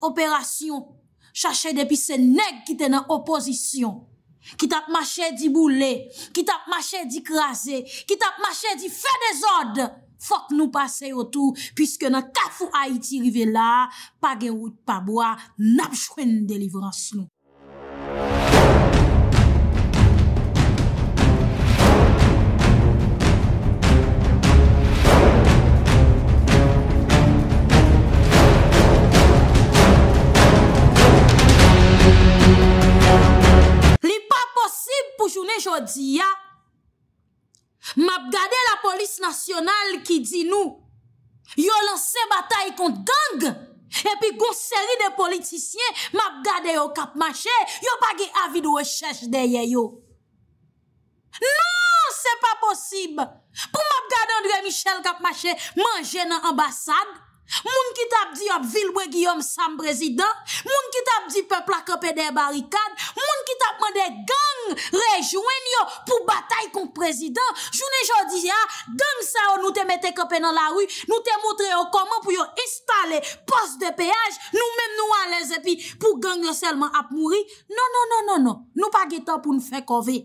Operasyon chache depi sen neg ki te nan oposisyon, ki tap mache di boule, ki tap mache di kreze, ki tap mache di fe dezode, fok nou pasey otou, piske nan kafou Haiti rive la, pa gen wout pa boa, napjwen delivrans nou. Jodi ya Mab gade la polis nasyonal Ki di nou Yo lanse batay kont gang Epi kon seri de politisyen Mab gade yo kap mache Yo bagi avi de wechèche de ye yo Non Se pa posib Pou mab gade Andre Michel kap mache Mange nan ambasade Moun ki tap di ap vilwe Giyom Sam prezidant, moun ki tap di pepla kepe de barikad, moun ki tap mwen de gang rejwen yo pou batay kon prezidant, joun e jodi ya, gang sa ou nou te mette kepe nan la wu, nou te moutre yo koman pou yo instale pos de peyaj, nou menm nou wale zepi pou gang yo selman ap mouri. Non, non, non, non, non, nou pa getan pou nou fekove.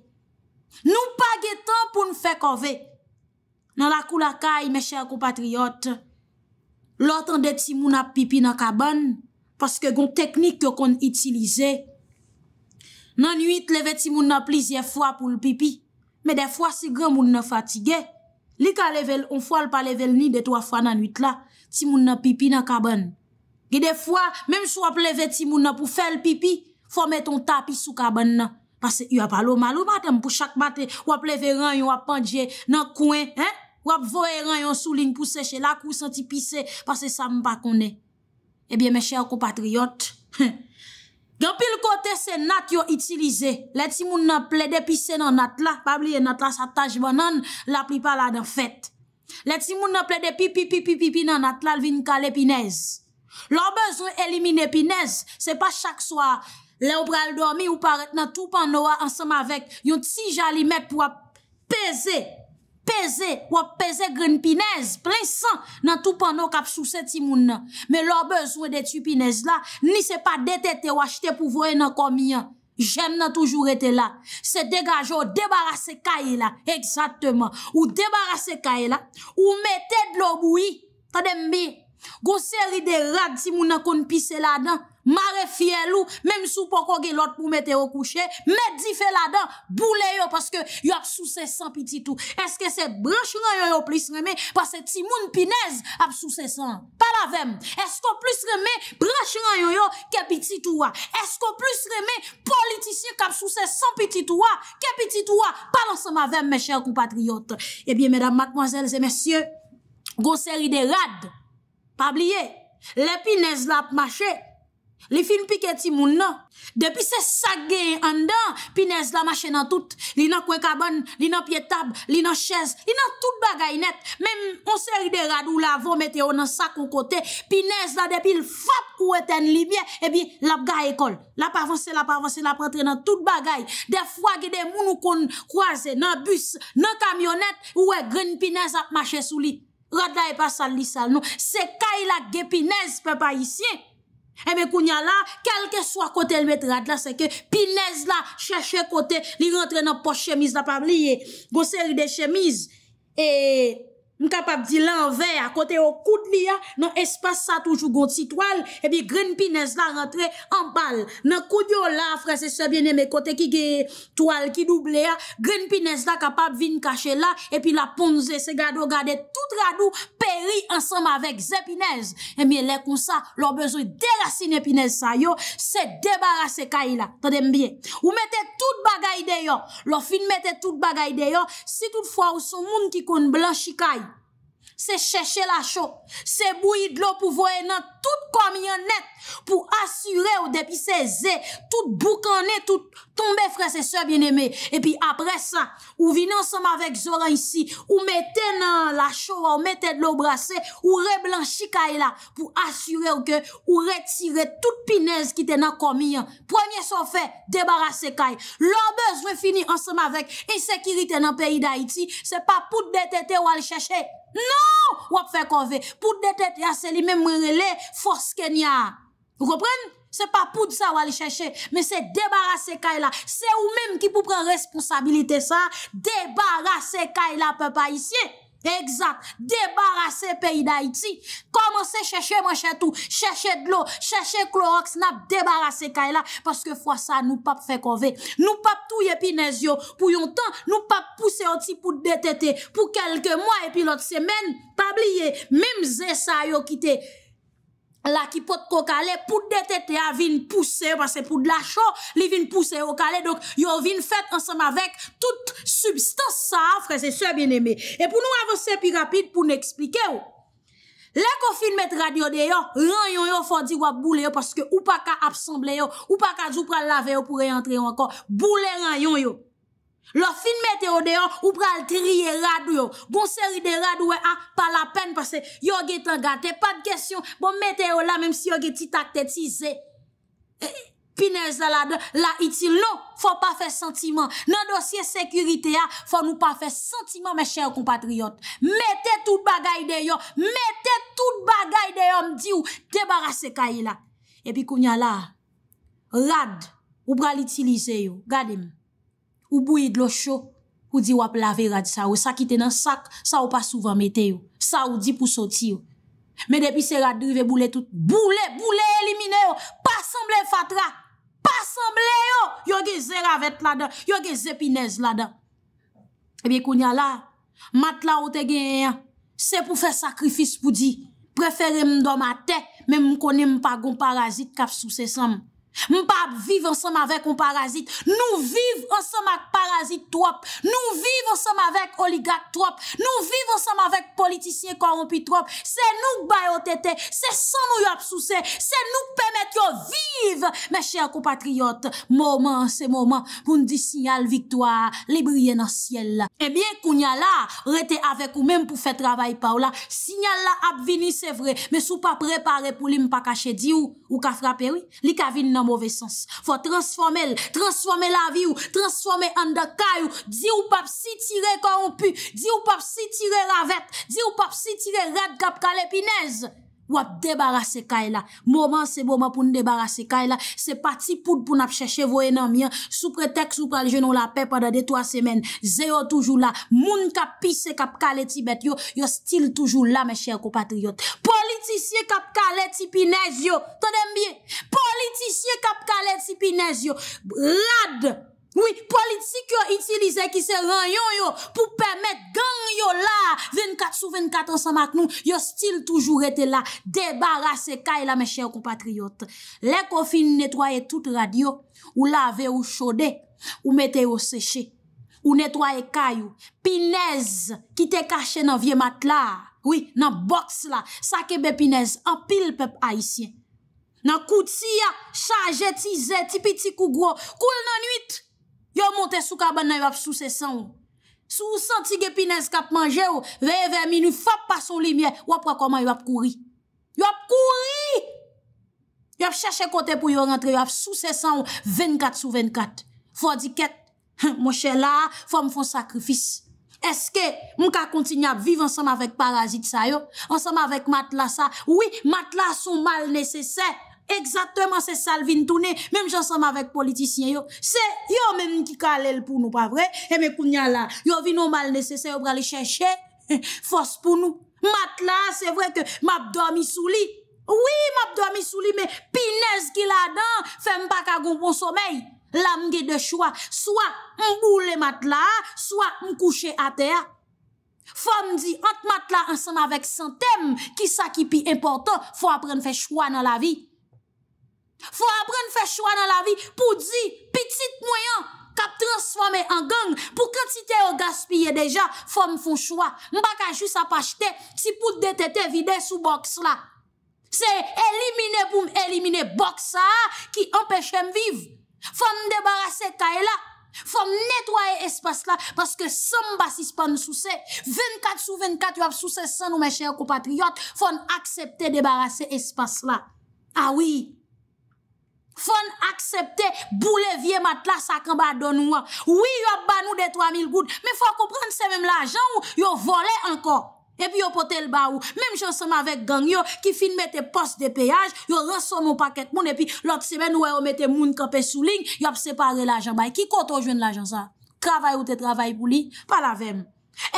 Nou pa getan pou nou fekove. Nan la kou la kaye, me chèr kou patriyote, lòt an de ti moun ap pipi nan kaban, paske goun teknik yo kon itilize. Nan nuit leve ti moun ap plizye fwa pou l pipi, me defwa si gran moun nan fatige, li ka leve, on fwal pa leve ni de to a fwa nan nuit la, ti moun ap pipi nan kaban. Ge defwa, menm sou ap leve ti moun ap pou fel pipi, fwa met ton tapis sou kaban nan, paske yon ap alo malou matem pou chak mate, wap leve ran yon ap pandje nan kouen, he? Wap voeran yon souling pou seche lak ou senti pise pase sa mpa kone. Ebyen eh me chèr ko patriyot. Gan pil kote se nat yo itilize. Le ti moun nan ple de pise nan nat la. Bab liye nat la sa taj van nan la pripa la dan fet. Le ti moun nan ple de pipipipipi nan nat la lvin kal epinez. Lò bezon elimine epinez. Se pa chak swa le ou pral dormi ou paret nan toupan noua ansam avek yon ti jali mek pou ap peze. Peze, wap peze gren pinez, plen san nan tou pan nou kap sou se ti moun nan. Me lò bezwe de tupinez la, ni se pa dete te wache te pou vre nan komiyan. Jem nan toujou rete la. Se degaje ou debarase kaye la, egzatman. Ou debarase kaye la, ou mette dlo boui, tadembe. Gose ri de rad ti moun nan kon pise la dan. Mare fye lou, mèm sou pa kogue lot pou mète yo kouche, mè di fè la dan, boule yo, paske yo ap sou se san piti tou. Eske se branche ran non, yo yo plis reme, paske ti moun pinez ap sou se san. Par avem, eske plis reme branche ran non, yo yo, ke piti tou wa. Ah? Eske plis reme politisye kap sou se san piti tou wa, ah? ke piti tou wa. Ah? Par ansa ma vem, mè chèl kou patriyot. Ebyè eh mèdam, mèk mwazèl, zè mèsyè, gò seri de rad, pabliye, lè pinez la ap mache. Li film pike ti moun nan. Depi se sak ge an dan, pinez la mache nan tout. Li nan kwekabon, li nan pye tab, li nan chèz, li nan tout bagay net. Mem monseri de rad ou la vò mette ou nan sak ou kote, pinez la depi l fap ou eten libyen, ebi lap ga ekol. Lap avanse, lap avanse, lap atre nan tout bagay. De fwa gede moun ou kon kwaze nan bus, nan kamyonet, ou e gren pinez ap mache sou li. Rad la e pa sal li sal nou. Se kai la ge pinez pe pa isye, E eh me kounya la, kelke swa kote l met rad la seke, pi lez la, chè chè kote, li rentre nan pos chemise la pabliye, gose ride chemise, e... m kapap di lan ver akote yo koud li ya, nan espase sa toujou gonti toal, ebi gren pines la rentre an pal. Nan koud yo la, frese se biene me kote ki ge toal ki double ya, gren pines la kapap vin kache la, ebi la ponze se gado gade tout radou, peri ansam avek zepinez. Ebi le kon sa, lo bezou derasine pines sa yo, se debarase kay la, ta dembyen. Ou mette tout bagay de yo, lo fin mette tout bagay de yo, si tout fwa ou son moun ki kon blan shikay, Se cheche la chou, se bouye dlo pou voye nan tout komiyan net pou asyre ou depi se ze, tout boukane, tout tombe fre se se bieneme. E pi apre sa, ou vine ansama vek Zoran isi, ou mette nan la chou, ou mette dlo brase, ou reblanchi kay la pou asyre ou ke ou retire tout pinez ki tenan komiyan. Premier so fe, debarase kay. L'ombe, jwen fini ansama vek, ensekiri tenan peyi da iti, se pa pout detete ou al cheche. Non, wap fè kon vè. Pout de tèt yase li mè mwen re lè fòs kènyan. Wou kopren? Se pa pout sa wali chèche. Mè se debara se kèy la. Se ou mèm ki pou pren responsabilite sa, debara se kèy la pè pa isye. Eksak, debarase peyi da iti. Komanse chache manche tou, chache dlo, chache klorox nap, debarase kay la. Paske fwa sa nou pap fe kove. Nou pap tou ye pines yo. Pou yon tan, nou pap puse oti pou detete. Pou kelke mwa epi lot semen, pabliye. Mim zesa yo kite. la ki pot ko kale, pou dete te a vin pousse yo, pas se pou de la chou, li vin pousse yo kale, donk yo vin fète ansam avek tout substans sa, fre se souye bin eme. E pou nou avose pi rapide, pou nou eksplike yo, le ko fin met radyo de yo, ran yon yo fò di wap boule yo, paske ou pa ka absomble yo, ou pa ka djou pral lave yo pou rey entre yo ankon, boule ran yon yo. Lo fin meteo deyon, ou pral triye radwe yo. Gon seri de radwe a, ah, pa la pen, pase yo ge tan gante, pa de kesyon, bon meteo la, menm si yo ge ti takte, ti ze, e, pinez la la, la iti lo, non, fò pa fè sentimen. Nan dosye sekurite a, ah, fò nou pa fè sentimen, mè chèr kompatriot. Mete tout bagay deyon, mete tout bagay deyon, diyo, debarase kaye la. E pi kounya la, rad, ou pral itilize yo. Gade mè. Ou bou yi dlo chou, ou di wap lavera di sa ou, sa ki tenan sak, sa ou pa souvan mete yo, sa ou di pou soti yo. Men depi se radrive boule tout, boule, boule elimine yo, pasamble fatra, pasamble yo, yon ge zera vet la dan, yon ge zepinez la dan. Ebe konya la, mat la ou te genyen, se pou fe sakrifis pou di, preferen mdwa mate, men mkone mpagon parazit kap sou sesam. Mpap vive ansem avèk eh ou parazit Nou vive ansem ak parazit trop Nou vive ansem avèk oligat trop Nou vive ansem avèk politisyen korompi trop Se nouk bayotete Se sanou yop souse Se nouk pemet yo vive Mè chèr kou patriyot Mouman se mouman Moun di sinyal viktoa Libriye nan siel Ebyen kounya la Rete avèk ou mèm pou fè travay pa ou la Sinyal la ap vini se vre Mè sou pa prepare pou li mpa kache di ou Ou ka frape ou Li kavin nan Fwa transformel, transformel la viw, transformel an de kayw, di ou pap si tire korompu, di ou pap si tire ravet, di ou pap si tire radkap kalepinez. Wap debarase kay la. Moman se boman pou nou debarase kay la. Se pati poud pou nou ap chache voye nan myan. Sou pre tek sou pralje nou la pep padade 3 semen. Ze yo toujou la. Moun kapise kap kale Tibet yo. Yo stil toujou la me chèr ko patriyot. Politisye kap kale Tipinez yo. Tode mbiye? Politisye kap kale Tipinez yo. Ladd! Oui, politik yo itilize ki se ranyon yo pou pemet gang yo la 24 sou 24 ansa mak nou. Yo stil toujou rete la, debarase kay la me chè ou compatriot. Lèk ou fin netwaye tout radio, ou lave ou chode, ou mete ou seche, ou netwaye kay ou. Pinez ki te kache nan vie matla, oui, nan boks la, sa kebe pinez, an pil pep aisyen. Nan koutiya, chanje ti zè, ti piti kou gro, koul nan nuit, Yo monte sou kabane yo ap sou se san ou. Sou ou senti gepinez kap manje ou, veye veye minu fap pa son limye, wap wakoman yo ap kouri. Yo ap kouri! Yo ap chache kote pou yo rentre, yo ap sou se san ou, 24 sou 24. Fwa di ket, mwen chela, fwa mwen fon sakrifis. Eske mwen ka kontinye ap vive ansam avèk parazit sa yo? Ansam avèk matla sa? Oui, matla sou mal nesesè. Eksatèman se salvin toune, mèm jansèm avèk politisyen yo. Se yo mèm ki kalèl pou nou, pa vre, e mè kounyan la, yo vi nou mal nesesè, yo pralè chèchè, fòs pou nou. Matla, se vre ke mapdòm yi souli. Ouwi, mapdòm yi souli, mè pines ki la dan, fèm pa kagoun pou somèy. La mge de choua, swa mbou le matla, swa mkouchè a tè. Fò mdi, ant matla ansèm avèk santèm, ki sa ki pi importan, fò apren fè choua nan la Fwa apren fè chwa nan la vi Pou di, pitit mwayan Kap transforme an gang Pou katite o gaspye deja Fwa m foun chwa M baka jous ap achete Ti pou detete vide sou boks la Se elimine pou elimine boks la Ki empèche m viv Fwa m debarase ka e la Fwa m netwaye espase la Paske san m basis pan sou se 24 sou 24 yop sou se San nou mè chèyè kou patriot Fwa m aksepte debarase espase la Awi ah Fon aksepte boule vie matla sakran ba don ou an. Ou yop ban ou de 3000 gout. Me fwa komprende semen l'ajan ou yop vole anko. E pi yopote l'ba ou. Mem jonsen ma vek gang yo ki fin mette post de peyaj. Yop rason moun paket moun. E pi lot semen ou yo mette moun kapè sou ling. Yop separe l'ajan bay. Ki koto jwen l'ajan sa? Kravay ou te travay pou li? Palavem.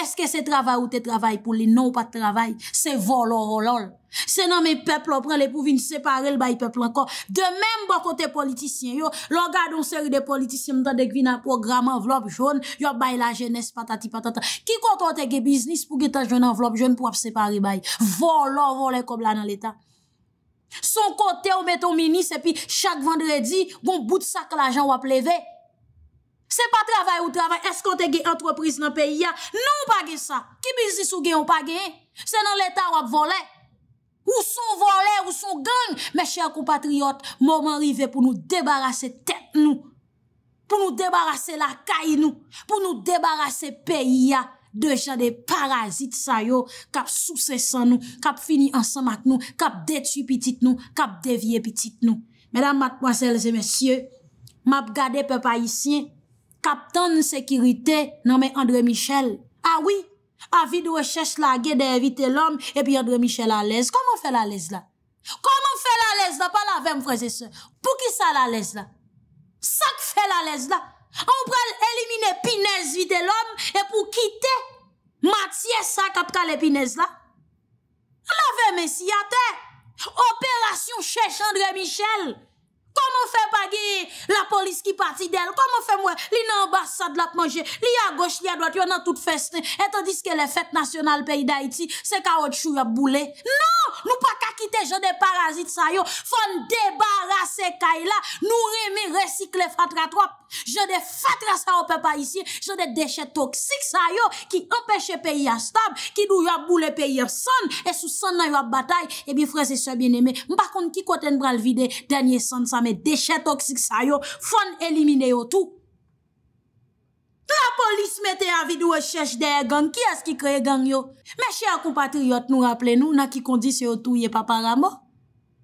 Eske se travay ou te travay pou li nou pat travay, se volor olol. Se nan me pepl opren, le pou vin separe l bay pepl anko. De menm ba kote politisyen yo, loga don seri de politisyen mta dek vi nan program anvlob joun, yo bay la jenese patati patata. Ki konton teke biznis pou geta joun anvlob joun pou ap separe bay? Volor olol e kob la nan leta. Son kote ou meto menis e pi chak vendredi, bon bout sak la jan wap leve. Se pa travay ou travay, es kon te ge antwepriz nan peyi ya? Nou ou page sa? Ki bizis ou ge ou page? Se nan l'Etat ou ap vole? Ou son vole? Ou son gagne? Me chèl kompatriot, momen rive pou nou debarase tèt nou. Pou nou debarase la kay nou. Pou nou debarase peyi ya. Dejan de parazit sayo. Kap sou se san nou. Kap fini ansan mat nou. Kap detu pitit nou. Kap devye pitit nou. Medan matkwanselze mesyè. Map gade pe pa yisyen. Kaptan sekirite nanme André Michel. Awi, ah avi dwe chèche lage de evite l'homme, epi André Michel alèze. Koman fè l'alèze la? Koman fè l'alèze la? Pa lave m fwese se. Pou ki sa l'alèze la? Sak fè l'alèze la? An ou pral elimine pines vide l'homme, epi ou kite matye sa kapta l'epines la? Lave m esi ate. Operasyon chèche André Michel. Komo fe pagi la polis ki pati del? Komo fe mwen li nan ambasad la pmanje? Li a goch, li a doat, yon nan tout feste? Etan diske le fet nasyonal peyi da iti, se ka otchou ya boule? Non! Nou pa kakite jode parazit sa yo! Fon debarase kaila, nou reme resikle fatra trop! Jode fatra sa yo pe pa isi, jode deshet toksik sa yo! Ki empeshe peyi ya stab, ki nou ya boule peyi ya son, e sou son nan yo batay, e bi freze se bieneme. Mpa koun ki koten bral vide, denye son sa, mè dechè toksik sa yo, fon elimine yo tou. La polis mè te avidou e chèche deye gang, ki as ki kreye gang yo? Mè chè a kompatriot nou, rapple nou, nan ki kondisyon tou ye papa ramo?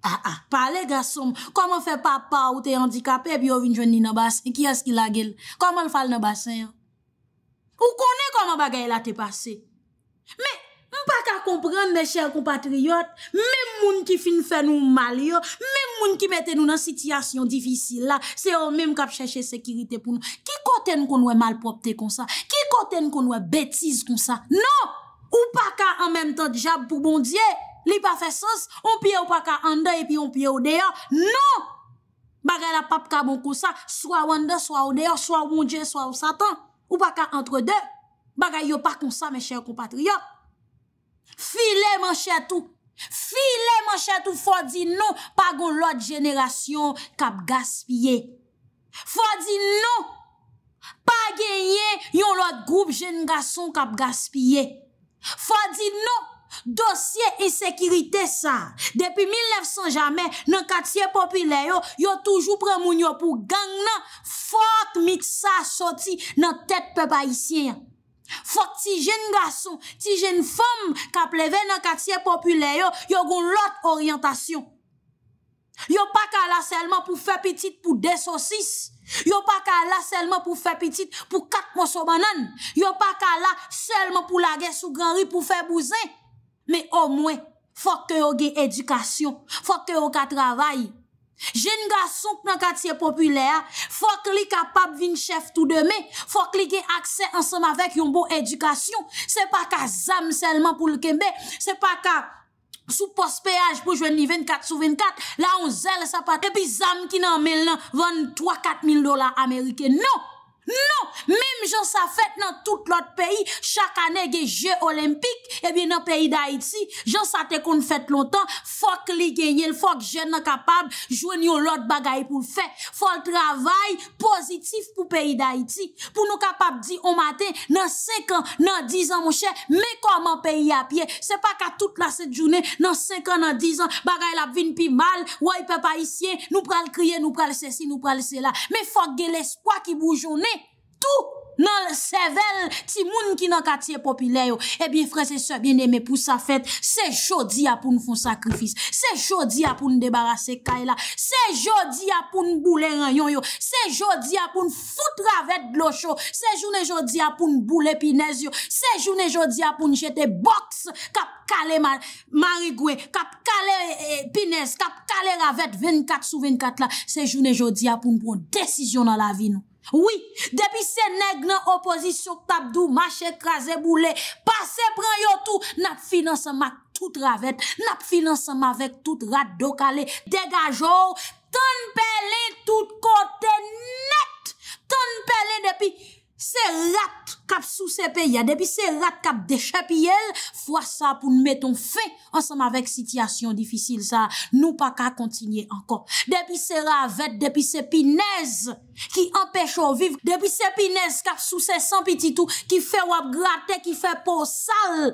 A ah, a, ah, pale gasom, koman fè papa ou te yandikapè bi yo vinjwen ni nan basen, ki as ki lagel? Koman fal nan basen yo? Ou konè koman bagay la te pase? Mè, Ou pa ka komprende, mè chèr kompatriyot, mè moun ki fin fè nou mal yo, mè moun ki mette nou nan sityasyon difisil la, se yo mèm kap chèche sekirite pou nou. Ki kote nou kon wè malpoptè kon sa? Ki kote nou kon wè betiz kon sa? Non! Ou pa ka an mèm tòt jab pou bondye, li pa fè sos, on pye ou pa ka an dè epi on pye ou dè yo? Non! Bagay la pap ka bon kon sa, swa wèndè, swa ou dè yo, swa wèndje, swa wè satan. Ou pa ka entre dè, bagay yo pa kon sa, mè chèr kompatriyot. Filè man chè tou, filè man chè tou fò di nou pa goun lòt jenèrasyon kap gaspye. Fò di nou, pa genye yon lòt groub jenèrasyon kap gaspye. Fò di nou, dosye insekirite sa. Depi 1900 jamè, nan katye popile yo, yo toujou premoun yo pou gang nan fòk mit sa soti nan tek pe pa isyen yon. Fok ti jen gaso, ti jen fom ka pleve nan katiye popule yo, yo goun lot orientasyon. Yo pa kala selman pou fe pitit pou de sosis. Yo pa kala selman pou fe pitit pou kat monsobanan. Yo pa kala selman pou lage sou granri pou fe bouzen. Me o mwen, fok te yo ge edukasyon, fok te yo ka travayi. Jen nga souk nan katiye populer, fok li kapap vin chef tout deme, fok li ge akse ansem avèk yon bo edukasyon, se pa ka zam selman pou l kembe, se pa ka sou post peyaj pou jwen li 24 sou 24, la on zel sa pat, e pi zam ki nan men lan 23-4 mil dola Amerike nou. Non, mèm jò sa fèt nan tout lòt pèyi, chak anè gè jè olimpik, e bè nan pèyi d'Haïti, jò sa tè kon fèt lontan, fòk li genyè, fòk jè nan kapab jwen yon lòt bagay pou l'fè, fòk travay pozitif pou pèyi d'Haïti, pou nou kapab di omate nan sek an, nan dizan mò chè, mè kòman pèyi apye, se pa ka tout la set jounè, nan sek an nan dizan, bagay lap vin pi mal, wèy pe pa isye, nou pral kriye, nou pral se si, nou pral se la, tou nan sevel ti moun ki nan katiye popile yo, ebi frese sebyen eme pou sa fèt, se jodi apoun foun sakrifis, se jodi apoun debarase kaila, se jodi apoun boule ranyon yo, se jodi apoun fout ravèt glosho, se jounen jodi apoun boule pines yo, se jounen jodi apoun chete boks, kap kale marigwe, kap kale pines, kap kale ravèt 24 sou 24 la, se jounen jodi apoun pouon desisyon nan la vin yo. Oui, depi sè neg nan opozi syok tabdou, machè krasè bou lè, pasè pran yo tou, nap finansema tout ravèd, nap finansema vek tout rad do kalè, degajò, ton pelè tout kote net, ton pelè depi... Se rat kap sou se peye, depi se rat kap deche piye, fwa sa pou mwen meton fe, anseman vek sityasyon difisil sa, nou pa ka kontinye ankon. Depi se ravet, depi se pinez, ki anpech ou viv, depi se pinez kap sou se sanpititou, ki fe wap grate, ki fe po sal,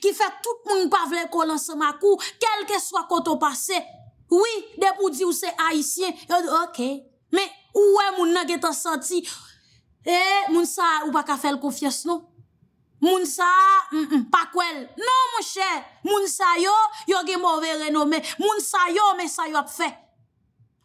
ki fe tout moun pa vle kol anseman kou, kelke swa koto pase. Oui, depi ou di ou se haisyen, yo de ok, men ou wè moun nan getan santi, E, moun sa, ou baka fel konfyes nou? Moun sa, m, mm, m, mm, pa kwel. Non, mouche, moun sa yo, yo ge mouve renoume. Moun sa yo, me sa yo ap fe.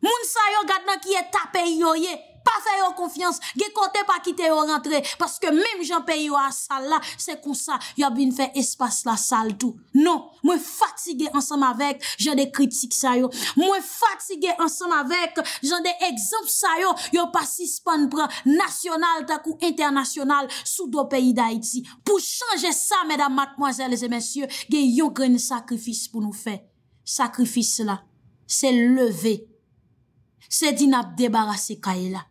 Moun sa yo, gad nan kiye tape yo ye. pa fè non, yo konfians, ge kote pa kite yo rentre, paske mèm jan pe yo a sal la, se kon sa, yo bin fè espas la sal tou. Non, mwen fati ge ansam avek, jan de kritik sa yo, mwen fati ge ansam avek, jan de ekzamp sa yo, yo pasis pan pran, nasyonal takou internasyonal, sou do peyi da iti. Pou chanje sa, mèdam, matmoazèles e mèsyè, ge yon grene sakrifis pou nou fè. Sakrifis la, se leve, se din ap debarase ka e la,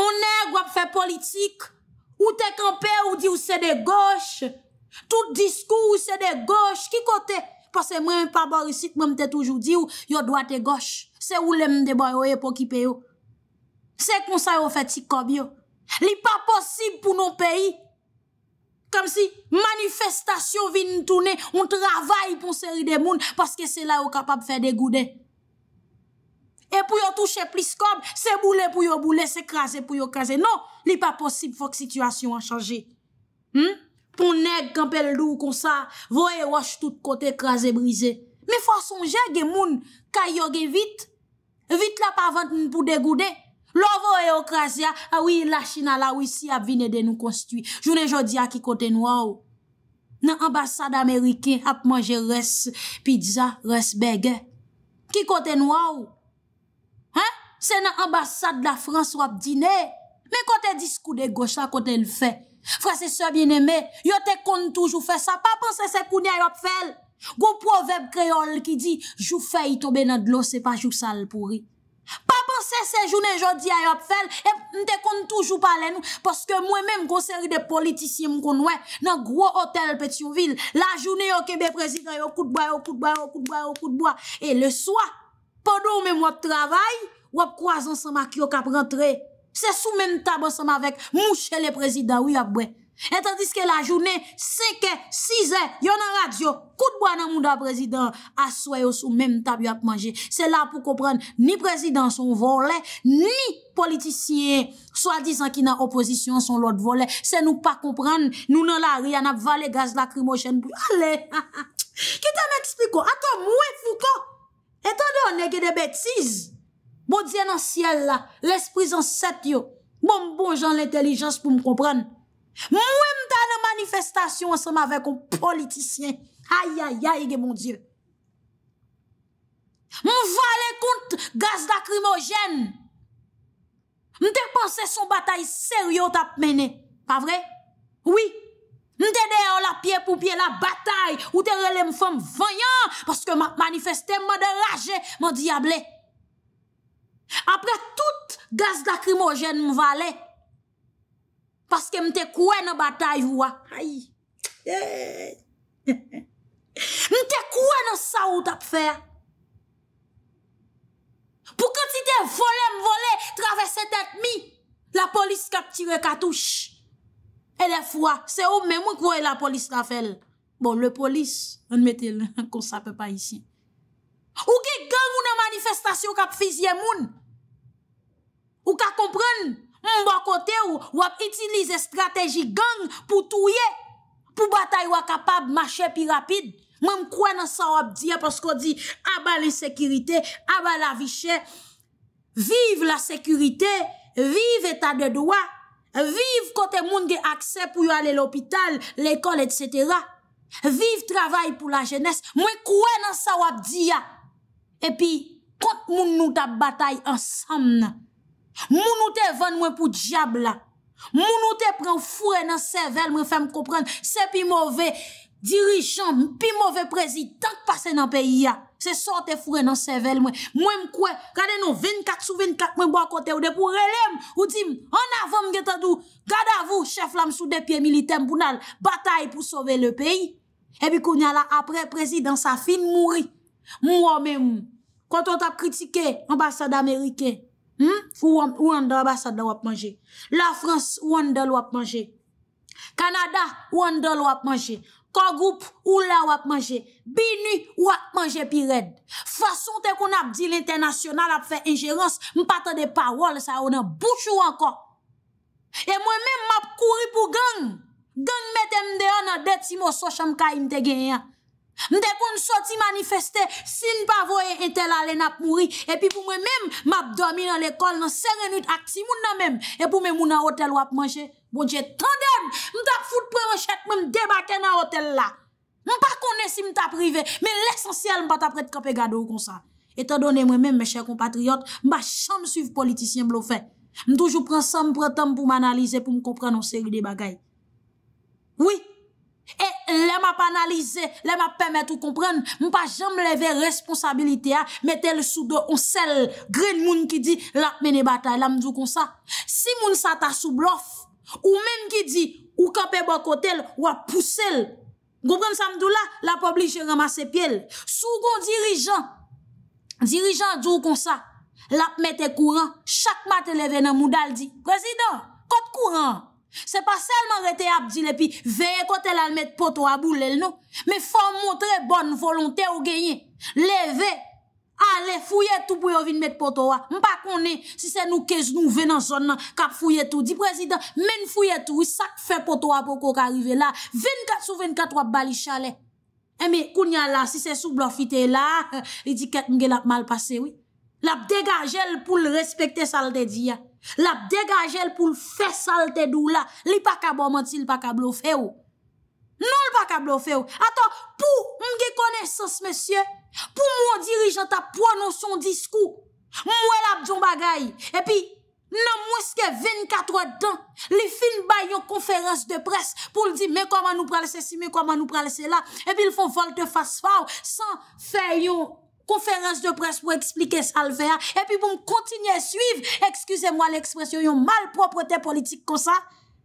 Onè gwap fè politik, ou te kampe ou di ou sè de goch, tout diskou ou sè de goch, ki kote? Pase mwen pa borisik mwen te toujou di ou yo dwate goch, se ou lèm de boyoye pou kipe yo. Se konsa yo fè tikob yo. Li pa posib pou nou peyi, kam si manifestasyon vin toune, ou travay pou sèri de moun, paske sè la yo kapap fè degou dey. E pou yo touche plis kob, se boulè pou yo boulè, se krasè pou yo krasè. Non, li pa posib fok situasyon an chanje. Hmm? Pon neg kampel lou kon sa, voye wosh tout kote krasè brise. Me fwa son jège moun, kaya yoge vit. Vit la pa vant moun pou degoude. Lo voye yo krasè a, awi la china la, awi si ap vine de nou konstuit. Jounen jodi a ki kote nou a ou. Nan ambasade amerikè ap manje res pizza, res begè. Ki kote nou a ou. Se nan ambasade la Frans wap dine. Me kote diskou de gosha kote l fe. Frase se bieneme, yo te kontou jou fe sa. Pa panse se kouni a yop fel. Gou proweb kreol ki di, jou fe yi tobe nan dlo se pa jou salpouri. Pa panse se jounen jodi a yop fel, e mte kontou jou pale nou. Poske mwen men mkonseri de politisye mkoun wè, nan gwo hotel peti ou vil. La jounen yon kebe prezidan yon koutbwa, yon koutbwa, yon koutbwa, yon koutbwa. E le swa, padou mwen wap travay, wap kwa zan san ma kyo kap rentre, se sou men taban san ma vek, mou chè le prezidant ou yap bwe. Et an diske la jounen, se ke si zè, yon nan radyo, kout bwa nan mou da prezidant, aswayo sou men taban ou yap manje. Se la pou kompran, ni prezidant son volè, ni politisyen, swa disan ki nan opozisyon son lot volè, se nou pa kompran, nou nan la riyan ap vale gaz la krimo chèn pou yon. Ale! Ki te mè ekspliko, ato mou e fouko, etan de an eke de betiz, Mo djen an siel la, l'esprit zan set yo. Mo mboj an l'intellijans pou m kompran. Mo mwem ta nan manifestasyon ansem avek ou politisyen. Ayayay ge moun die. Mo vale kont gaz la krimojen. Mte panse son batay seryo tap mene. Pa vre? Oui. Mte de ou la pie pou pie la batay. Ou te rele mfam vanyan. Paske mmanifeste mman de raje mman diabley. apre tout gaz d'akrimojen m valè, paske m te kouè n batay vwa. M te kouè n saout ap fè. Pou kè ti te vole m vole, travesse det mi, la polis kap tire katouche. E le fwa, se ou mè mwen kouè la polis rafel. Bon, le polis, anmete, kon sape pa isi. Ou ki gav ou nan manifestasyon kap fizye moun, Ou ka kompren, moun bakote ou wap itilize strategi gang pou touye, pou batay wakapab mache pi rapide. Mwen mkwen an sa wap diya pasko di, aba l'insekirite, aba la vichè, vive la sekirite, vive etade dwa, vive kote moun ge akse pou yo ale l'opital, l'ekol, etc. Vive travay pou la jenese. Mwen mkwen an sa wap diya, epi kote moun nou tap batay ansamna. Moun ou te ven mwen pou diabla Moun ou te pren fure nan sevel Mwen fèm kopren se pi mouve Dirijan, pi mouve prezid Tanke pase nan peyi ya Se sorte fure nan sevel mwen Mwen mkwe, kade nou 24 sou 24 Mwen bwa kote ou de pou relem Ou di m, an avan mwen geta dou Kade avou, chef lamsou de pie milite mpounal Batay pou sove le peyi E bi konya la apre prezid An sa fin mouri Mwen mwen mwen, konton ta kritike Ambassade Amerike Fou hmm? wande wap manje, la Frans wande wap manje, Kanada wande wap manje, Kogoup wande wap manje, Bini wap manje pi red. Fason te kon ap di l'internasyonal ap fe injerans, m pata de parol sa ou nan bouchou wakon. E mwen men m ap kouri pou gang, gang metem de an adet si m woso chanm ka im te genyan. Mdè kon sou ti manifeste, sin pa voye ente la lè nap mouri, epi pou mè mèm map domi nan l'ekol nan serenit ak si moun nan mèm, epi pou mè moun nan hotel wap manje, bon dje tan den, mdè ap foute prè mè chèk mèm debate nan hotel la. Mpa kone si mta prive, mè l'esensyel mpa tapre tkape gado ou konsa. Etan donè mè mèm, mè chèk kompatriot, mba chanm suiv politisyen mlo fè. Mdoujou pran san mpran tam pou m analize, pou m kompran nan seri de bagay. Ouye. E lem ap analize, lem ap pemet ou kompren, mou pa jem leve responsabilite a, metel sou do onsel, gren moun ki di, lak men e batay, lak mdou konsa. Si moun sa ta sou blof, ou men ki di, ou kap e bakotel, wap pousel, gopren sa mdou la, lak oblige ramase piel. Sou gon dirijan, dirijan djou konsa, lak mete kouran, chak mat leve nan moudal di, prezident, kote kouran. Se pa selman rete abdile pi veye kote la met potowa boulel nou. Me fwa montre bon volonte ou genye. Leve, ale fuyetou pou yo vin met potowa. Mpa konen, si se nou kez nou venan son nan kap fuyetou. Di prezident, men fuyetou, sak fe potowa pou koka arrive la. Vin kat sou vin kat wap bali chale. Eme, kounya la, si se sou blok fite la, idiket mge lap mal pase, oui. Lap degaje l pou l respekte salde diya. L ap degaje l pou l fesal te dou la. Li pa kablo menti, li pa kablo fe ou. Non l pa kablo fe ou. Atan, pou mge konesans mesye, pou mwen dirijanta pou anonsyon diskou, mwen l ap djon bagay. E pi, nan mweske 24 dan, li fin bay yon konferans de pres pou l di me koman nou pralese si, me koman nou pralese la. E pi l fon volte fas faw, san fe yon konferans. konferans de pres pou eksplike salve a, epi pou bon, m kontinye suive, ekskuse mwa l'ekspresyon yon malproprete politik kon sa,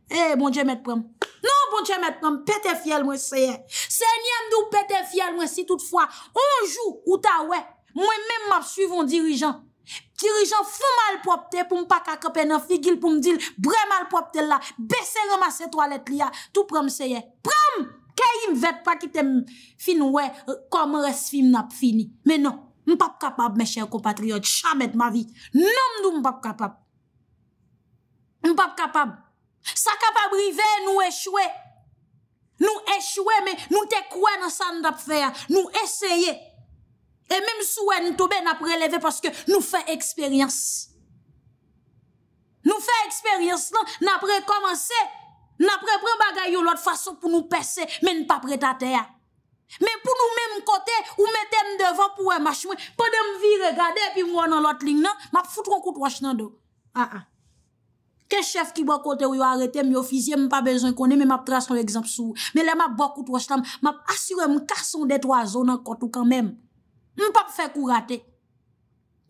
e, eh, bon djemet proum. Non, bon djemet proum, pete fiel mwen seye. Se nye mdou pete fiel mwen si toutfwa, onjou ou ta we, mwen mem map suive yon dirijan. Dirijan fou malpropte pou m pa kakope nan figil pou m dil, bre malpropte la, besen roma se toalet li a, tout proum seye. Proum! E yon vep pa ki tem fin wè euh, kom res fin nap fini. Menon, mpap kapab, me chèr kompatriot, chamed ma vi. Non mdou mpap kapab. Mpap kapab. Sa kapab rive, nou e chouè. Nou e chouè, men nou te kwen an san nap fè ya. Nou eseye. E menm sou wè nou toube nap releve paske nou fè eksperyans. Nou fè eksperyans, nan, nap rekomansè. Na pre pre bagay yo lot fason pou nou perse, men pa pretate ya. Men pou nou men mkote ou meten devan pou we mwache mwen, pa dem vi regade epi mwen an lot ling nan, map foute wankout wache nan do. A a. Ken chef ki ba kote ou yo arete, myo fizye, men pa bezon konen, men map tras nou ekzamp sou. Men le map ba kout wache nan, map asyre mkason de twa zon nan kotou kanmen. Mpap fe kou rate.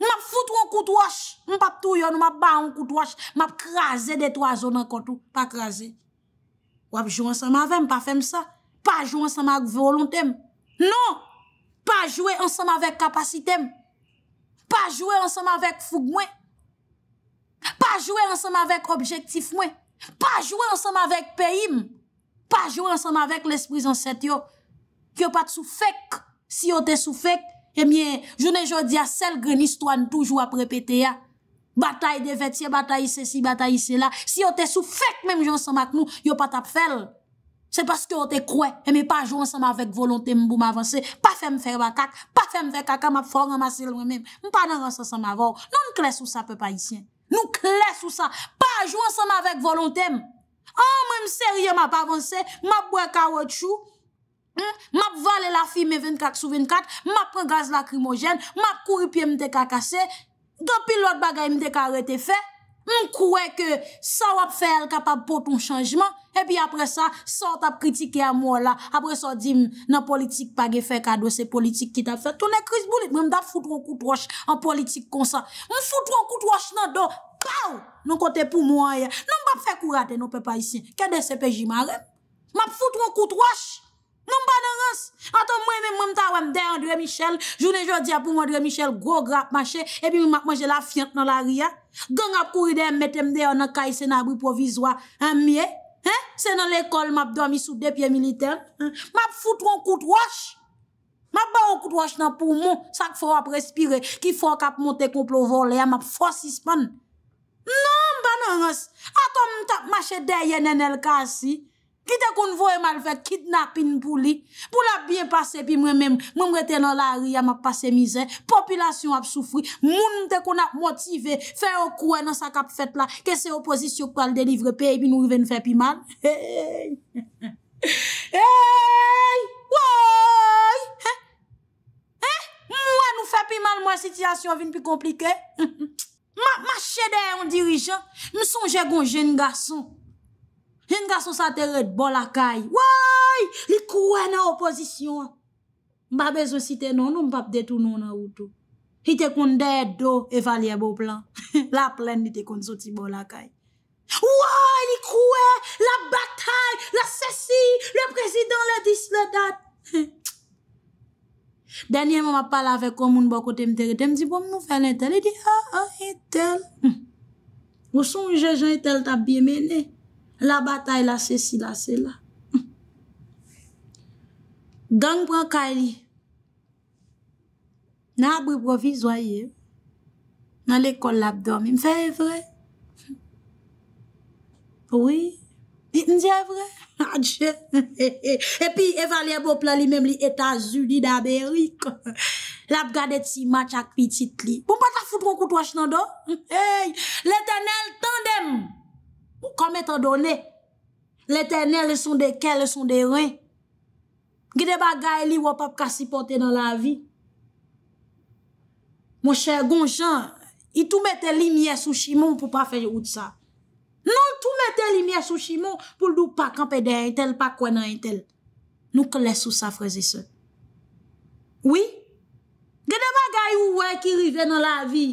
Mpap foute wankout wache. Mpap tou yon, mpap ba wankout wache. Mpap kraze de twa zon nan kotou. Pa kraze. Wap jwè ansem avem pa fem sa, pa jwè ansem avek volontem, non, pa jwè ansem avek kapasitem, pa jwè ansem avek foug mwen, pa jwè ansem avek objektif mwen, pa jwè ansem avek peyim, pa jwè ansem avek lespriz anset yo, ki yo pat sou fek, si yo te sou fek, emye eh jwè ne jwè diya sel gen istouan touj wap repete ya. Bataye de vetye, bataye se si, bataye non, oh, se hmm? la. Si yo te sou fèk mèm jansama ak nou, yo patap fèl. Se paske yo te kouè. E mè pa jwansama avèk volontèm mboum avansè. Pa fèm fè bakak. Pa fèm fè kaka mboum avansè. Mpane ransan samavò. Non kles ou sa pe pa isyen. Nou kles ou sa. Pa jwansama avèk volontèm. An mèm seriè mboum avansè. Mboum avansè. Mboum avansè. Mboum avansè. Gopi lot bagay m dek a rete fe, m kouwe ke sa wap fe el kapap poton chanjman, epi apre sa, sa wap kritike a m wola, apre sa di m nan politik pa ge fe kado se politik ki ta fe. Tounen kriz boulit, m m da foute wakout wach an politik kon sa. M foute wakout wach nan do, pao, nan kote pou mwa ye. Nan m bap fe kou rate nou pe pa isi, kè de sepe jimare. M ap foute wakout wach. Non bananans, anton mwen men mwen ta wèm den André Michel, jounè jò di apou mwen André Michel, gro grap mache, epi mwen mwen jè la fiyant nan la ria. Geng ap kouride mwen metemde yon akay se nabri provizwa, anmye, se nan l'ekol mwen ap domi sou depye militel. Mwen ap fout ron kout wòsh. Mwen ap bè ron kout wòsh nan pou mwen, sak fò ap respire, ki fò ak ap mwote komplo volè, mwen ap fò sisman. Non bananans, anton mwen ta mwen mache den yon enel kasi, Gite kon vo e mal vet, kidnap in pou li. Pou la bien pase pi mwen menm, mwenm rete nan la ri a map pase mizan. Popilasyon ap soufri, moun te kon ap motive, fe okwe nan sa kap fet la. Kese opozisyon pral delivre pe, pi nou ven fè pi mal. Hey! Hey! Woy! Hey! Mwen ou fè pi mal mwen sityasyon vin pi komplike? Ma chede an dirijan, mwen sonje gon jen gason. Yen gwa sou sa teret bo lakay. Woy, li kouè nan opozisyon. Mbabe sou site nan, nou mbap detou nan nan woto. Hi te konde deyè do evalye bo plan. La plen ni te konde zoti bo lakay. Woy, li kouè la batay, la sesi, le prezidant, le dis, le dat. Denye mwa mwa pala avek komoun bwa kote mte rete. Mdi bom nou fèl entel, li di a, ah, a, ah, entel. Wosou mjè jen entel ta bi menè. La batay la sè si la sè la. Gang pou an ka li, nan apre pou an vizwaye, nan lekol la ap dom, im fè evre. Oui, it ndi evre. Adjè. E pi evalè bo plan li mèm li etat zudi d'Aberik. La ap gade ti matak pitit li. Pou bon, pat la foutron kout wach nan do? Le tenel tendem! kom etan donè lètenè lè son de kè, lè son de rè gède bagay li wap ap kassi pote nan la vi mon chè Gonjan i tout mette li miè sou chimon pou pa fè oud sa non tout mette li miè sou chimon pou l'dou pa kampè de yon tel pa kwen yon tel nou kè lè sou safrezi se wè gède bagay ou wè ki rive nan la vi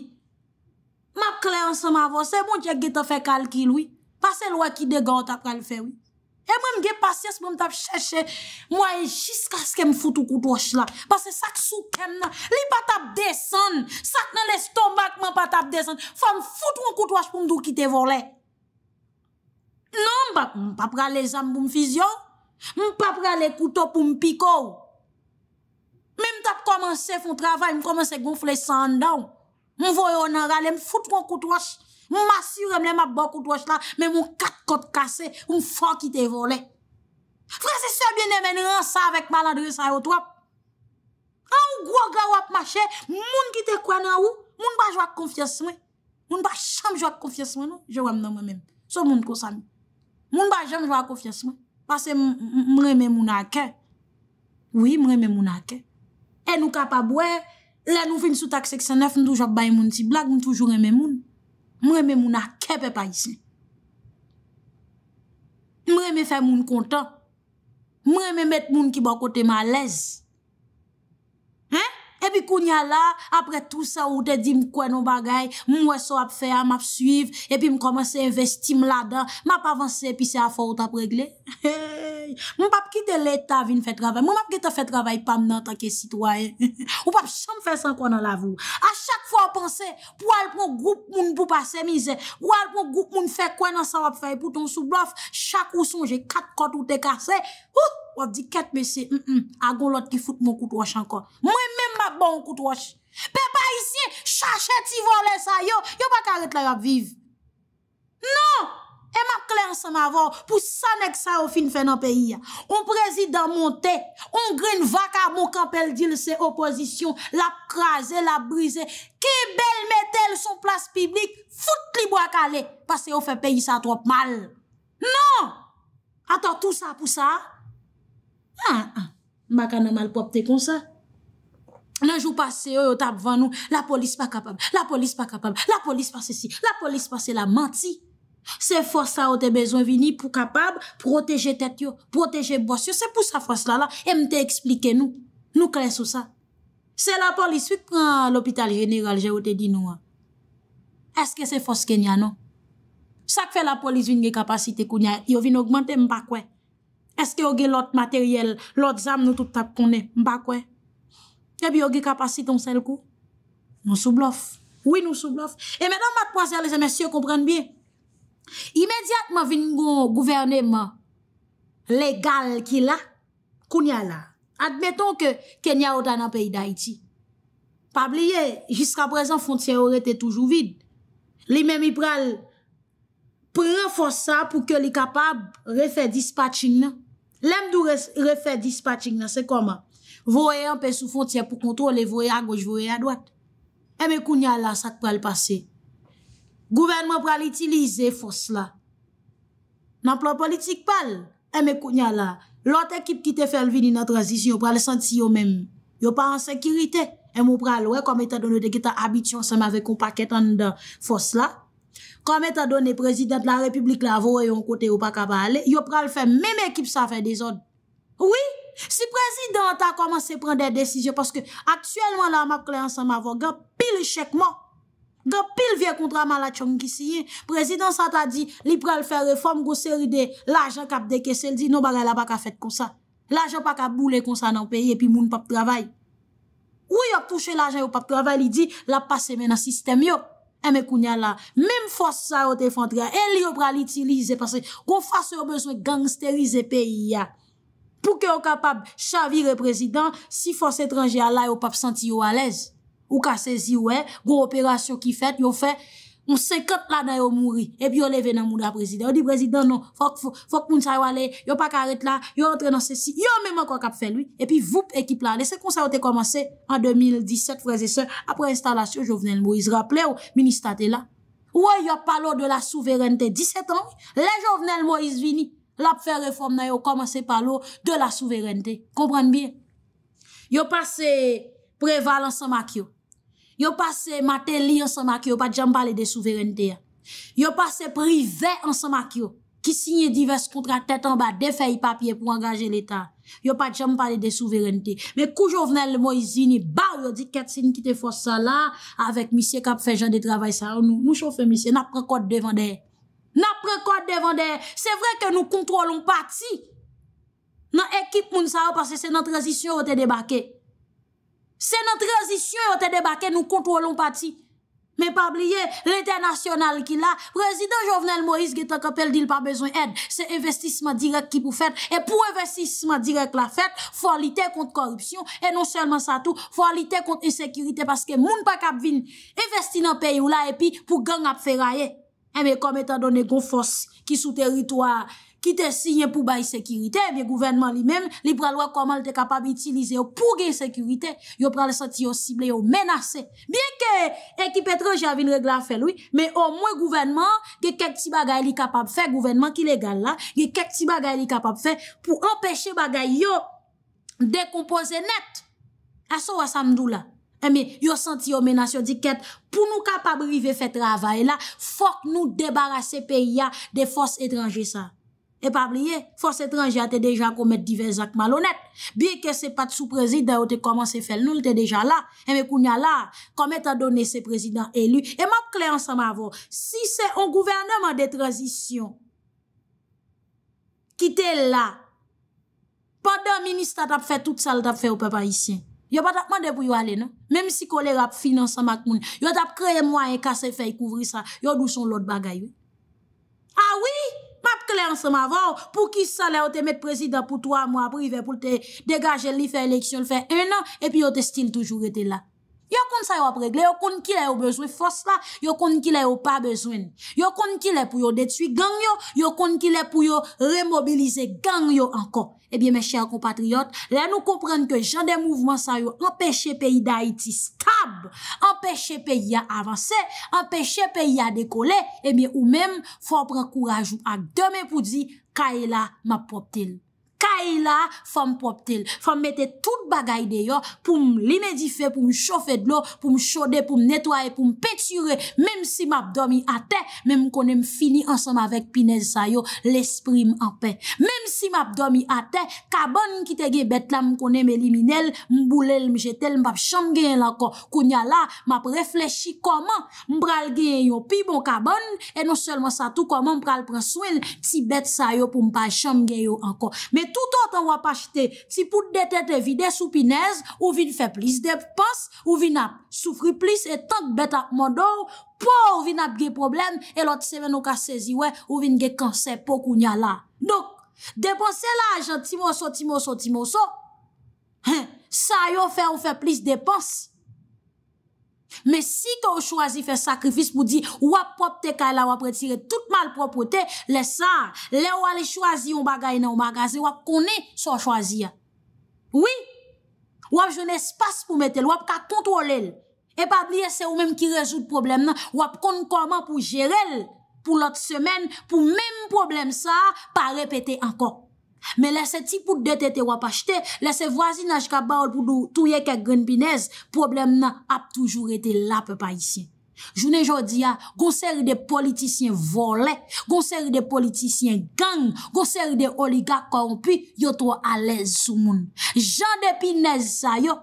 ma kè lè anse ma vò se moun chè gè te fè kalkil wè pa se lwa ki degan ta pral fewi. E mwen mge pasyes mwen tap cheshe, mwen jiska se ke mfout ou koutouache la, pa se sak sou kem nan, li pa tap desen, sak nan le stombak mwen pa tap desen, fa mfout ou koutouache pou mdou kite volè. Non, mwen pa pral le zan pou mfiz yo, mwen pa pral le koutou pou mpiko. Mwen tap komanse foun travay, mwen komanse gonfle sandan, mwen voyonan rale mfout ou koutouache. Mwa si remle mwa bokout wach lan, men mwen kat kote kase, mwen fwa ki te vole. Fwa se se biene men ren sa vek maladre sa yot wap. An ah, wou gwa gwa wap ma che, moun ki te kwa nan wou, moun ba jwa konfyesme. Moun ba jam jwa konfyesme nou, jwem nan mwen men, sou moun ko sami. Moun ba jam jwa konfyesme, pase mremen moun a ke. Oui, mremen moun a ke. E nou kapabwe, le nou fin sou tak seksenef, mwen tou jwa bay moun ti blag, mwen tou jweremen moun. Mwen men moun ak kepe pa yisne. Mwen men fè moun kontan. Mwen men met moun ki bon kote man lez. Epi kounya la, apre tou sa ou te di mkwen nou bagay, mwen mwese wap fe a map suiv, epi mkwemse investi mladan, map avanse, pi se a fawot ap regle. Mwen pap ki te leta avine fet travay, mwen pap ki te fet travay pam nan tanke sitwayen. Mwen pap chanm fe san konan la vou. A chak fwa apanse, pou alp mwen group moun pou pase mize, pou alp mwen group moun fe kwenan sa wap fe, pou ton sou blof, chak ou sonje kat kot ou te kase, wap di ket me se, agon lot ki foute mwen kout wachan kon. bon kout wosh. Pe pa isi chache ti vole sa yo, yo baka ret la rap viv. Non! E map kler se ma vo pou sa nek sa ou fin fe nan peyi ya. Ou prezidant monte, ou grin vaka, mou kapel dil se opozisyon, la praze, la brize, ki bel metel son plas piblik, foute li wakale, pase ou fe peyi sa trop mal. Non! Ata tout sa pou sa? Ha, ah, ah. ha, ha, baka nan mal pou ap te konsa. Nanjou pase yo yo tab van nou, la polis pa kapab, la polis pa kapab, la polis pa se si, la polis pa se la manti. Se fos la ou te bezon vini pou kapab, proteje tet yo, proteje bos yo, se pou sa fos la la, e mte explike nou, nou kles ou sa. Se la polis, wik l'opital general je ou te di nou an, eske se fos genya nou? Sak fe la polis vini kapasite koun ya, yo vini augmente mba kwen? Eske yo gen lot materyel, lot zam nou tout tab kounen, mba kwen? Ke bi yo ge kapasi ton sel kou? Nou sou blof. Oui nou sou blof. E menan mat pwazè alè se mèsyè komprenn biye. Imediatman vin goun gouverne man legal ki la koun ya la. Admeton ke kenya o dan an peyi da iti. Pabli ye, jiska prezen fontyen ou rete toujou vid. Li men mi pral pre renfos sa pou ke li kapab refè dispatching nan. Lem dou refè dispatching nan, se koma? Voye an pe sou fontye pou kontrole, voye an goj, voye an doat. Eme kounya la sak pral pase. Gouvernment pral itilize fos la. Nan plan politik pal, eme eh kounya la. Lot ekip ki te fel vini nan transisyon pral senti yo eh, menm. Yo pa an sekirite. Emo pral we kom etadone de geta abityon seman ve kon paketan dan fos la. Kom etadone prezident la republik la voye yon kote ou pa kaba ale. Yo pral fe menm ekip sa fe de zon. Ouwi! Si prezident a komanse pren de desisyon, paske aktuelman la ma kliyansan ma vò, gen pil chekman, gen pil vie kontra ma la chong kisyen, prezident sa ta di, li prel fè reform, gò seri de l'ajan kap de kesel, di nou barè la baka fèt kon sa. L'ajan pa kap boulè kon sa nan peyi, epi moun pap travay. Ou yop touche l'ajan yo pap travay, li di, la pase eh, mena sistem yo. Eme kounya la, mem fòs sa yo te fòndre, el yo prel itilize, kon fòs yo bezwe gangsterize peyi ya. pou ke yo kapab chavir e prezident si fos etranje a la yo pap santi yo alez. Ou ka sezi we, gwo operasyon ki fet, yo fe, moun sekat la na yo mouri, e pi yo leve nan mou da prezident. Yo di prezident, non, fok moun sa yo ale, yo pa karet la, yo entre nan se si, yo mèman kwa kap fe lui, e pi voup ekip la. Se kon sa yo te komanse, an 2017, freze se, apre instalasyon, Jovenel Moïse rappele ou, ministate la, we yo palo de la souverente 17 an, le Jovenel Moïse vini, La pou fè reform nan yo komanse palo de la souverenite. Kompran bi? Yo passe preval an samak yo. Yo passe mater li an samak yo. Yo pati jam pale de souverenite ya. Yo passe prive an samak yo. Ki signye divers koutra tèt an ba, de fèy papye pou angaje l'Etat. Yo pati jam pale de souverenite. Me kou jo vnen le Moizini, bar yo di ket se nkite fòs sa la avèk misye kap fè jan de travay sa. Nou chò fè misye, nap prekote devan deyè. Na prekote de vandeye, se vre ke nou kontrolon pati. Nan ekip moun sa ou, parce se nan transisyon ou te debake. Se nan transisyon ou te debake, nou kontrolon pati. Me pa blye, l'internasyonal ki la, prezident Jovenel Moïse geta kapel di l pa bezon ed, se investisman direk ki pou fet, e pou investisman direk la fet, fwa lite kont korupsyon, e non selman sa tou, fwa lite kont insekirite, parce ke moun pa kap vin investi nan peyi ou la, e pi pou gang ap feraye. Eme eh kom etan donne kon fos ki sou teritwa ki te sinye pou bayi sekirite, eh biye gouvenman li men li pralwa koman li te kapab itilize yo pou gen sekirite, yo pralwa senti yo sible, yo menase. Bien ke ekipetre javine regla fe lou, mi o mwen gouvenman, ge kek ti bagay li kapab fe, gouvenman ki legal la, ge kek ti bagay li kapab fe, pou empeshe bagay yo dekompose net aso wa samdou la. Eme, eh, yo senti yo mena, yo di ket, pou nou kapabrive fe travay la, fok nou debarase peya de fos etranje sa. E papriye, fos etranje a te dejan komet divez ak malonet. Biye ke se pat sou prezid da yo te komanse fel nou, te dejan la. Eme, kounya la, komet a donen se prezidant elu. Eman kleyan sa ma avon, si se on gouvernanman de tranzisyon, ki te la, padan minist a tap fe tout sal tap fe ou pe pa isyen. yo pat ap mande pou yo ale nan. Mem si kolera ap finanseman ak moun, yo tap kreye mwa en kase fey kouvri sa, yo dou son lot bagay we. A ah wii, pap kreye ansan mwa vò, pou ki sa la yo te met prezident pou 3 mwa, pou i ve pou te degajen li fey eleksyon fey 1 an, e pi yo te stil toujou rete la. Yo kon sa yo ap regle, yo kon ki la yo bezwen fos la, yo kon ki la yo pa bezwen, yo kon ki la pou yo detwi gang yo, yo kon ki la pou yo remobilize gang yo anko. Ebyen eh men chèl kompatriot, la nou komprende ke jan de mouvman sa yo empèche peyi da iti stab, empèche peyi a avanse, empèche peyi a dekole, ebyen eh ou men fò prekourajou ak deme pou di kaila mapoptil. la, fòm pop tel. Fòm mette tout bagay de yo, poum limedife, poum chofe de lo, poum chode, poum netwaye, poum petyre. Mem si map domi ate, mem konem fini ansanm avèk pinez sayo, l'esprim apè. Mem si map domi ate, kaban kitege bet la, mkonem eliminele, mbulel, mjetel, mbap chanm genyo lanko. Konya la, map reflechi koman, mbral genyo, pi bon kaban, e non selman sa tou koman mbral praswen, ti bet sayo poum pa chanm genyo lanko. Me tou Poutot an wapache te, ti pout de tete vide sou pinez, ou vin fe plis depans, ou vin ap soufri plis e tank bet akman do, pou ou vin ap ge probleme e lot semen ou ka seziwe ou vin ge kanser pok ou nyalan. Dok, depanse la ajan ti moso, ti moso, ti moso, sa yo fe ou fe plis depans. Mè si ka ou chwazi fè sakrifis pou di wap pop te ka la wap retire tout mal popote, lè sa, lè wale chwazi yon bagay nan yon bagaze, wap konè sou chwazi ya. Oui, wap joun espas pou metel, wap ka kontwolel, e pa blye se ou mèm ki rezout problem nan, wap konn koman pou jerel pou lot semen, pou mèm problem sa, pa repete ankon. Men lese tipou dete te wap achete, lese vwazinaj kaba ou doudou touye kek gen pinez, problem nan ap toujou rete la pe pa isye. Jounen jodi ya, ah, konser de politisyen vole, konser de politisyen gang, konser de oliga kwa ou pi, yo to alèz sou moun. Jan de pinez sayo,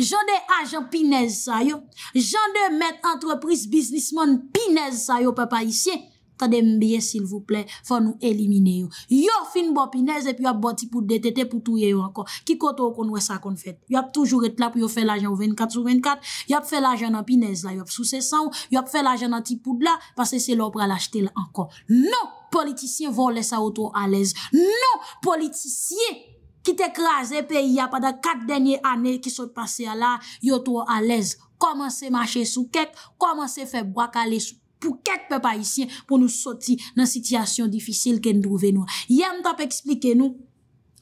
jan de ajan pinez sayo, jan de met entreprise biznismon pinez sayo pe pa isye, Tade mbyen sil vouple, fwa nou elimine yo. Yo fin bo pinez epi yo bote tipou de tete pou touye yo ankon. Ki koto konwe sa kon fèt. Yo ap toujou et la pou yo fè la jan ou 24 ou 24. Yo ap fè la jan an pinez la. Yo ap sou se san ou. Yo ap fè la jan an tipou de la. Pase se lò pral achete lè ankon. Non politisyen vou lè sa ou tou alèz. Non politisyen ki te krasè peyi ya padan kat denye anè ki sot pase alè. Yo tou alèz. Koman se mache sou kek. Koman se fè bwa kale sou kek. pou kek pe pa isyen pou nou soti nan sityasyon difisil ken drouve nou. Yen tap eksplike nou,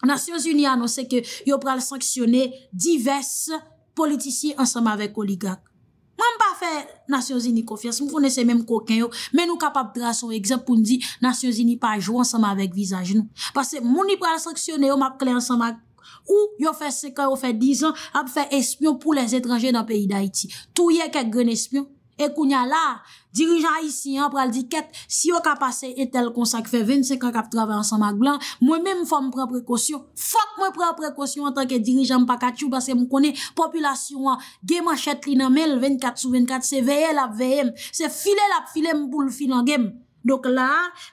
Nasyon Zini anose ke yo pral sanksyone divers politisyen ansema vek oligak. Mwen pa fe Nasyon Zini kofias, mwen fwone se menm koken yo, men nou kapap dra son eksemp pou ndi Nasyon Zini pa jwo ansema vek vizaj nou. Pase mouni pral sanksyone yo map kle ansema ou yo fe seka yo fe dizan ap fe espyon pou les etranje nan peyi da iti. Tou ye kek gren espyon. Ekounya la, dirijan isi an pral di ket, si yo kapase etel konsak fe 25 akap trave ansan mag blan, mwen men mwen fok mwen pran prekosyon, fok mwen pran prekosyon an tanke dirijan mpa kachou, baske mwen konen populasyon an, gen man chetli nan men 24 sou 24, se veye lap veye, se file lap file mpoul filan gen. Dok la,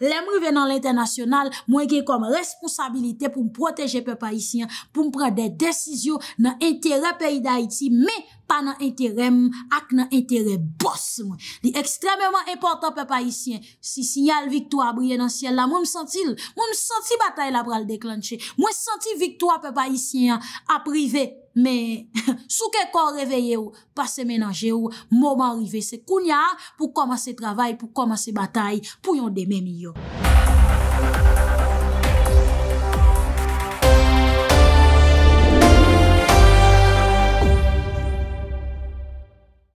lemri ven nan l'internasyonal, mwen gen kom responsabilite pou m proteje pe pa isi an, pou m pre de desizyo nan entere peyi da iti, me konen. pa nan enterem ak nan entere boss mwen. Di ekstrememan importan pe pa isyen, si si yal viktou a brye nan siel la, mwen sentil, mwen senti batay la pral deklanche, mwen senti viktou a pe pa isyen a prive, men sou ke kor reveye ou, pa se menanje ou, mouman rive se kounya, pou komanse travay, pou komanse batay, pou yon dememi yo.